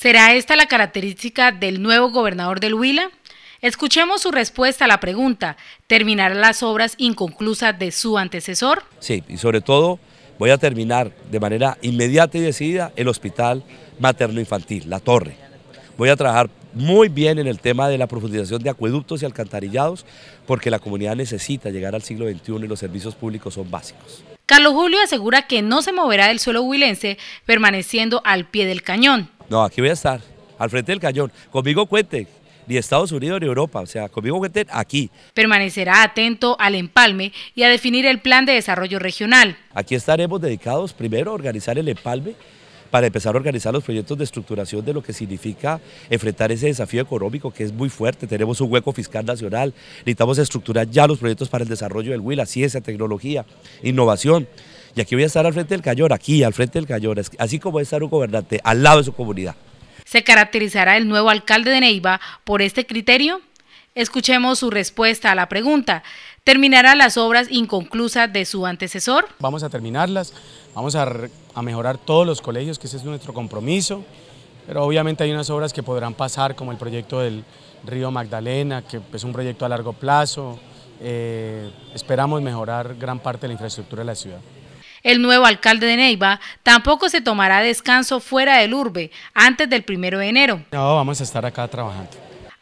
¿Será esta la característica del nuevo gobernador del Huila? Escuchemos su respuesta a la pregunta, ¿terminarán las obras inconclusas de su antecesor? Sí, y sobre todo voy a terminar de manera inmediata y decidida el hospital materno-infantil, la torre. Voy a trabajar muy bien en el tema de la profundización de acueductos y alcantarillados, porque la comunidad necesita llegar al siglo XXI y los servicios públicos son básicos. Carlos Julio asegura que no se moverá del suelo huilense, permaneciendo al pie del cañón. No, aquí voy a estar, al frente del cañón. Conmigo cuente, ni Estados Unidos ni Europa, o sea, conmigo cuenten aquí. Permanecerá atento al empalme y a definir el plan de desarrollo regional. Aquí estaremos dedicados primero a organizar el empalme para empezar a organizar los proyectos de estructuración de lo que significa enfrentar ese desafío económico que es muy fuerte. Tenemos un hueco fiscal nacional, necesitamos estructurar ya los proyectos para el desarrollo del WILA, ciencia, tecnología, innovación. Y aquí voy a estar al frente del cayor, aquí al frente del cayor, así como voy a estar un gobernante, al lado de su comunidad. ¿Se caracterizará el nuevo alcalde de Neiva por este criterio? Escuchemos su respuesta a la pregunta. ¿Terminará las obras inconclusas de su antecesor? Vamos a terminarlas, vamos a, mejorar todos los colegios, que ese es nuestro compromiso, pero obviamente hay unas obras que podrán pasar, como el proyecto del río Magdalena, que es un proyecto a largo plazo. Eh, esperamos mejorar gran parte de la infraestructura de la ciudad. El nuevo alcalde de Neiva tampoco se tomará descanso fuera del urbe antes del primero de enero. No, vamos a estar acá trabajando.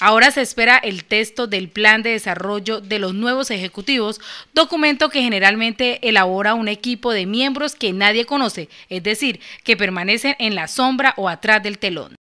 Ahora se espera el texto del plan de desarrollo de los nuevos ejecutivos, documento que generalmente elabora un equipo de miembros que nadie conoce, es decir, que permanecen en la sombra o atrás del telón.